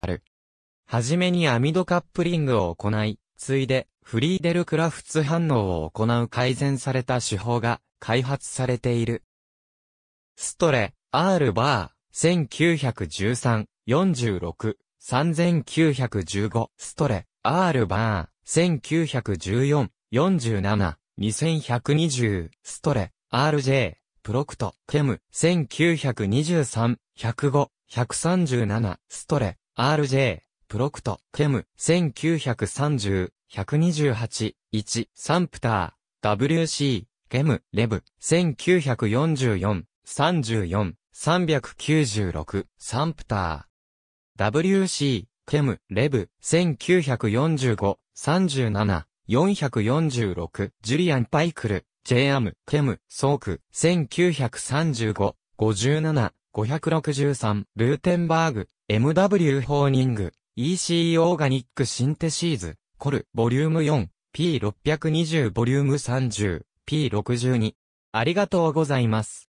ある。はじめにアミドカップリングを行い、ついで、フリーデルクラフツ反応を行う改善された手法が開発されている。ストレ、R バー、1913、46、3915、ストレ、R バー、1914、47、2120、ストレ、RJ、プロクト、ケム、1923、105、137、ストレ、RJ、プロクト、ケム、1930、128、1、サンプター、WC、ケム、レブ、1944、34、396、サンプター、WC、ケム、レブ、1945、37、446、ジュリアン・パイクル、j ェアム、ケム、ソーク、1935、57、563、ルーテンバーグ、MW ホーニング、EC オーガニックシンテシーズ、コル、ボリューム4、P620 ボリューム30、P62。ありがとうございます。